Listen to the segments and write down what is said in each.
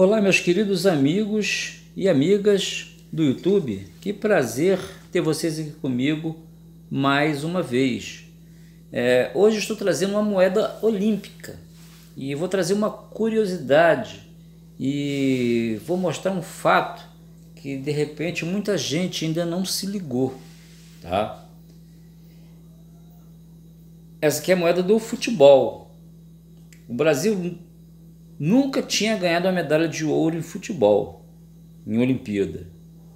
Olá, meus queridos amigos e amigas do YouTube. Que prazer ter vocês aqui comigo mais uma vez. É, hoje estou trazendo uma moeda olímpica e vou trazer uma curiosidade e vou mostrar um fato que de repente muita gente ainda não se ligou, tá? Essa aqui é a moeda do futebol. O Brasil nunca tinha ganhado uma medalha de ouro em futebol, em Olimpíada.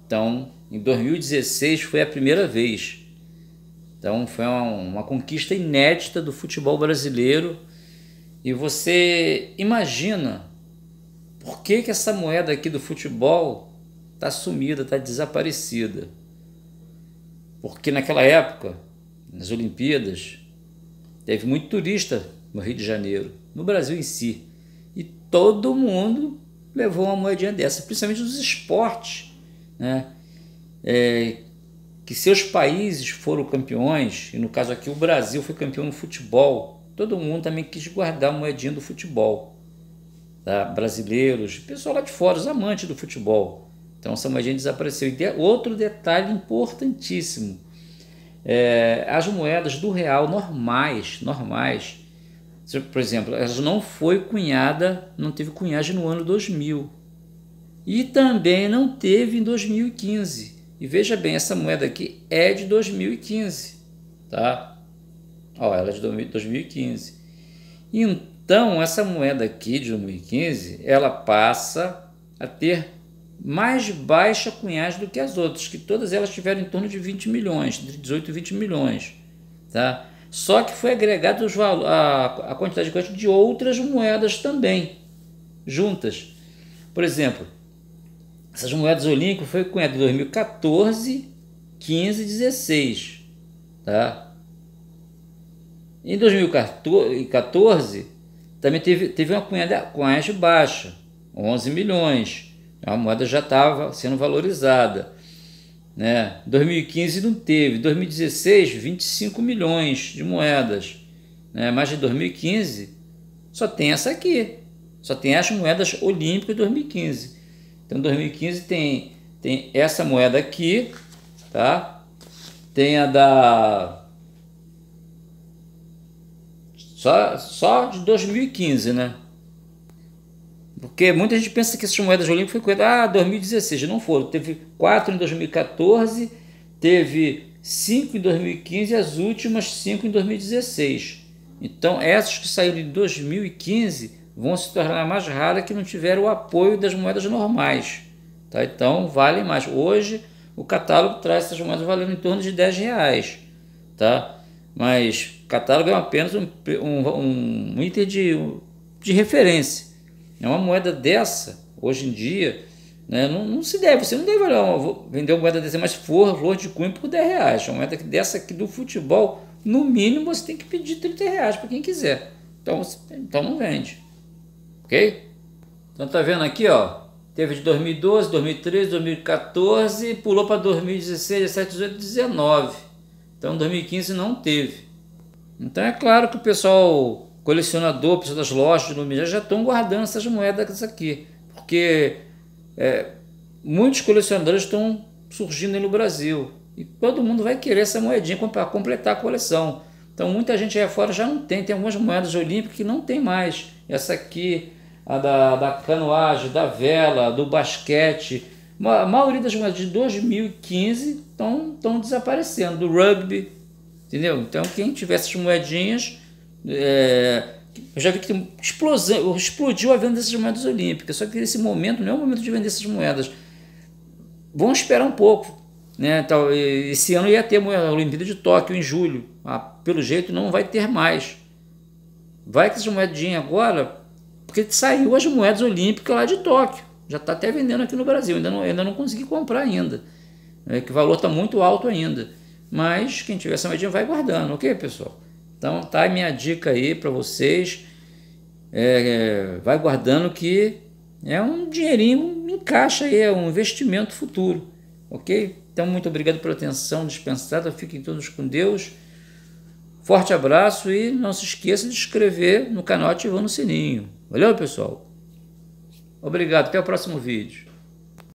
Então, em 2016 foi a primeira vez. Então, foi uma, uma conquista inédita do futebol brasileiro. E você imagina por que, que essa moeda aqui do futebol está sumida, está desaparecida. Porque naquela época, nas Olimpíadas, teve muito turista no Rio de Janeiro, no Brasil em si. E todo mundo levou uma moedinha dessa, principalmente nos esportes, né? É, que seus países foram campeões, e no caso aqui o Brasil foi campeão no futebol, todo mundo também quis guardar a moedinha do futebol. Tá? Brasileiros, pessoal lá de fora, os amantes do futebol. Então essa moedinha desapareceu. E de, outro detalhe importantíssimo, é, as moedas do real normais, normais, por exemplo, ela não foi cunhada, não teve cunhagem no ano 2000. E também não teve em 2015. E veja bem, essa moeda aqui é de 2015, tá? Ó, ela é de 2015. Então, essa moeda aqui de 2015, ela passa a ter mais baixa cunhagem do que as outras, que todas elas tiveram em torno de 20 milhões, de 18 e 20 milhões, tá? Só que foi agregado os valo, a, a quantidade de de outras moedas também, juntas. Por exemplo, essas moedas olímpicas foi cunhada em 2014, 15 e 16. Tá? Em 2014, também teve, teve uma cunhada com a baixa, 11 milhões. A moeda já estava sendo valorizada. Né? 2015 não teve, 2016 25 milhões de moedas, né? mas de 2015 só tem essa aqui, só tem as moedas olímpicas de 2015. Então 2015 tem, tem essa moeda aqui, tá? tem a da... Só, só de 2015, né? Porque muita gente pensa que essas moedas olímpicas foi coisa, ah, 2016, não foram. Teve 4 em 2014, teve 5 em 2015 e as últimas 5 em 2016. Então essas que saíram em 2015 vão se tornar mais raras que não tiveram o apoio das moedas normais. Tá? Então valem mais. Hoje o catálogo traz essas moedas valendo em torno de 10 reais. Tá? Mas catálogo é apenas um, um, um item de, de referência. É uma moeda dessa, hoje em dia, né? não, não se deve, você não deve olhar, vender uma moeda dessa, mas for flor de cunho por 10 reais. Uma moeda dessa aqui do futebol, no mínimo você tem que pedir 30 reais para quem quiser. Então, você, então não vende. Ok? Então tá vendo aqui, ó. Teve de 2012, 2013, 2014, pulou para 2016, 17, 18, 19. Então 2015 não teve. Então é claro que o pessoal colecionador, pessoal das lojas de Lumijá já estão guardando essas moedas aqui, porque é, muitos colecionadores estão surgindo aí no Brasil e todo mundo vai querer essa moedinha para completar a coleção. Então muita gente aí fora já não tem, tem algumas moedas olímpicas que não tem mais. Essa aqui, a da, da canoagem, da vela, do basquete, a maioria das moedas de 2015 estão desaparecendo, do rugby, entendeu? Então quem tiver essas moedinhas é, eu já vi que tem explosão, explodiu a venda dessas moedas olímpicas, só que esse momento não é o momento de vender essas moedas. Vamos esperar um pouco. Né? Então, esse ano ia ter a Olimpíada de Tóquio em julho, ah, pelo jeito não vai ter mais. Vai com essas moedinhas agora, porque saiu as moedas olímpicas lá de Tóquio, já está até vendendo aqui no Brasil, ainda não, ainda não consegui comprar ainda, é, que o valor está muito alto ainda. Mas quem tiver essa moedinha vai guardando, ok, pessoal? Então tá minha dica aí para vocês. É, é, vai guardando que é um dinheirinho em caixa aí, é um investimento futuro, ok? Então muito obrigado pela atenção dispensada, fiquem todos com Deus. Forte abraço e não se esqueça de inscrever no canal ativando o sininho. Valeu, pessoal? Obrigado, até o próximo vídeo.